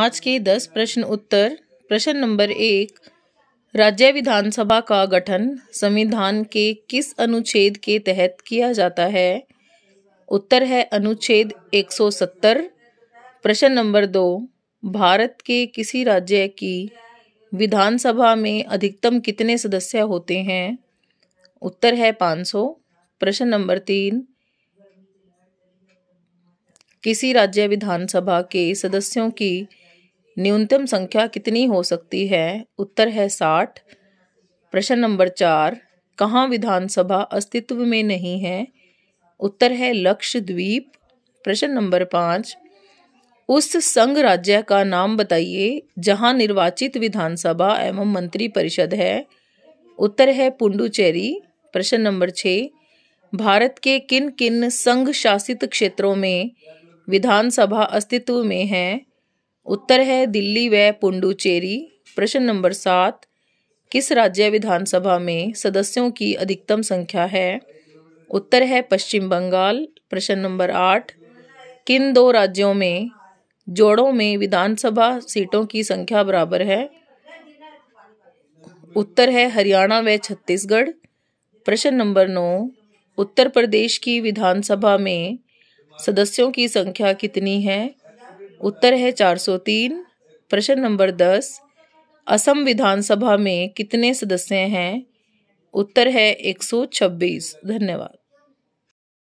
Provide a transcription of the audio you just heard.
आज के दस प्रश्न उत्तर प्रश्न नंबर एक राज्य विधानसभा का गठन संविधान के किस अनुच्छेद के तहत किया जाता है उत्तर है अनुच्छेद 170 प्रश्न नंबर दो भारत के किसी राज्य की विधानसभा में अधिकतम कितने सदस्य होते हैं उत्तर है 500 प्रश्न नंबर तीन किसी राज्य विधानसभा के सदस्यों की न्यूनतम संख्या कितनी हो सकती है उत्तर है साठ प्रश्न नंबर चार कहाँ विधानसभा अस्तित्व में नहीं है उत्तर है लक्षद्वीप प्रश्न नंबर पाँच उस संघ राज्य का नाम बताइए जहाँ निर्वाचित विधानसभा एवं मंत्री परिषद है उत्तर है पुंडुचेरी प्रश्न नंबर छः भारत के किन किन संघ शासित क्षेत्रों में विधानसभा अस्तित्व में है उत्तर है दिल्ली व पुंडुचेरी प्रश्न नंबर सात किस राज्य विधानसभा में सदस्यों की अधिकतम संख्या है उत्तर है पश्चिम बंगाल प्रश्न नंबर आठ किन दो राज्यों में जोड़ों में विधानसभा सीटों की संख्या बराबर है उत्तर है हरियाणा व छत्तीसगढ़ प्रश्न नंबर नौ उत्तर प्रदेश की विधानसभा में सदस्यों की संख्या कितनी है उत्तर है 403 प्रश्न नंबर 10 असम विधानसभा में कितने सदस्य हैं उत्तर है 126 धन्यवाद